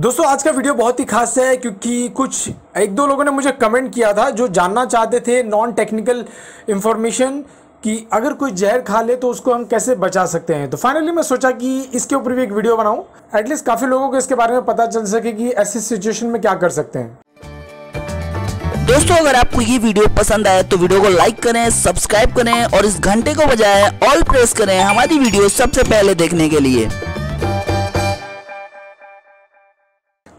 दोस्तों आज का वीडियो बहुत ही खास है क्योंकि कुछ एक दो लोगों ने मुझे कमेंट किया था जो जानना चाहते थे नॉन टेक्निकल इन्फॉर्मेशन कि अगर कोई जहर खा ले तो उसको हम कैसे बचा सकते हैं तो फाइनली मैं सोचा कि इसके ऊपर भी एक वीडियो बनाऊं एटलीस्ट काफ़ी लोगों को इसके बारे में पता चल सके कि ऐसी सिचुएशन में क्या कर सकते हैं दोस्तों अगर आपको ये वीडियो पसंद आए तो वीडियो को लाइक करें सब्सक्राइब करें और इस घंटे को बजाय ऑल प्रेस करें हमारी वीडियो सबसे पहले देखने के लिए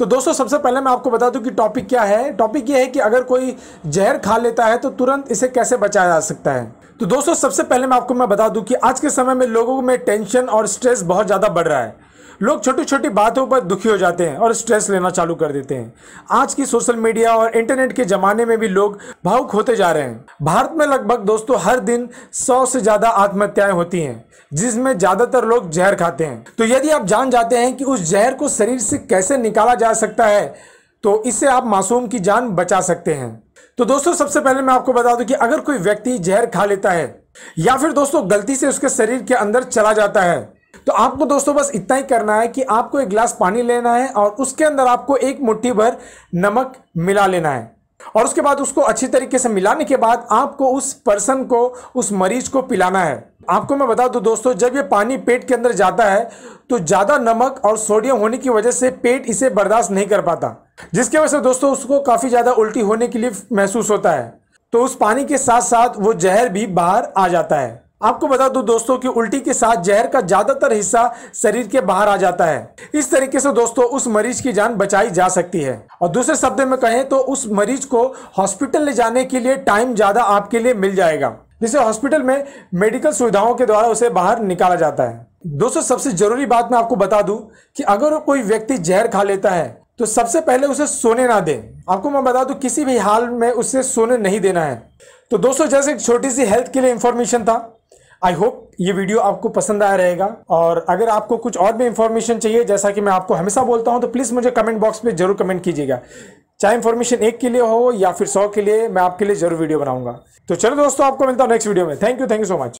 तो दोस्तों सबसे पहले मैं आपको बता दूं कि टॉपिक क्या है टॉपिक ये है कि अगर कोई जहर खा लेता है तो तुरंत इसे कैसे बचाया जा सकता है तो दोस्तों सबसे पहले मैं आपको मैं बता दूं कि आज के समय में लोगों में टेंशन और स्ट्रेस बहुत ज़्यादा बढ़ रहा है लोग छोटी छोटी बातों पर दुखी हो जाते हैं और स्ट्रेस लेना चालू कर देते हैं आज की सोशल मीडिया और इंटरनेट के ज़माने में भी लोग भावुक होते जा रहे हैं भारत में लगभग दोस्तों हर दिन सौ से ज़्यादा आत्महत्याएं होती हैं जिसमें ज़्यादातर लोग जहर खाते हैं तो यदि आप जान जाते हैं कि उस जहर को शरीर से कैसे निकाला जा सकता है तो इससे आप मासूम की जान बचा सकते हैं तो दोस्तों सबसे पहले मैं आपको बता दूं कि अगर कोई व्यक्ति जहर खा लेता है या फिर दोस्तों गलती से उसके शरीर के अंदर चला जाता है तो आपको दोस्तों बस इतना ही करना है कि आपको एक गिलास पानी लेना है और उसके अंदर आपको एक मुट्ठी भर नमक मिला लेना है और उसके बाद उसको अच्छी तरीके से मिलाने के बाद आपको उस पर्सन को उस मरीज को पिलाना है आपको मैं बता दूं दोस्तों जब ये पानी पेट के अंदर जाता है तो ज़्यादा नमक और सोडियम होने की वजह से पेट इसे बर्दाश्त नहीं कर पाता जिसके वजह से दोस्तों उसको काफ़ी ज़्यादा उल्टी होने के लिए महसूस होता है तो उस पानी के साथ साथ वो जहर भी बाहर आ जाता है आपको बता दूं दोस्तों कि उल्टी के साथ जहर का ज्यादातर हिस्सा शरीर के बाहर आ जाता है इस तरीके से दोस्तों उस मरीज की जान बचाई जा सकती है और दूसरे शब्द में कहें तो उस मरीज को हॉस्पिटल ले जाने के लिए टाइम ज्यादा आपके लिए मिल जाएगा जिसे हॉस्पिटल में मेडिकल सुविधाओं के द्वारा उसे बाहर निकाला जाता है दोस्तों सबसे जरूरी बात मैं आपको बता दूं कि अगर कोई व्यक्ति जहर खा लेता है तो सबसे पहले उसे सोने ना दें आपको मैं बता दूं किसी भी हाल में उसे सोने नहीं देना है तो दोस्तों जैसे एक छोटी सी हेल्थ के लिए इंफॉर्मेशन था आई होप ये वीडियो आपको पसंद आया रहेगा और अगर आपको कुछ और भी इंफॉर्मेशन चाहिए जैसा कि मैं आपको हमेशा बोलता हूं तो प्लीज़ मुझे कमेंट बॉक्स में जरूर कमेंट कीजिएगा चाहे इन्फॉर्मेशन एक के लिए हो या फिर सौ के लिए मैं आपके लिए जरूर वीडियो बनाऊंगा तो चलो दोस्तों आपको मिलता हूं नेक्स्ट वीडियो में thank you thank you so much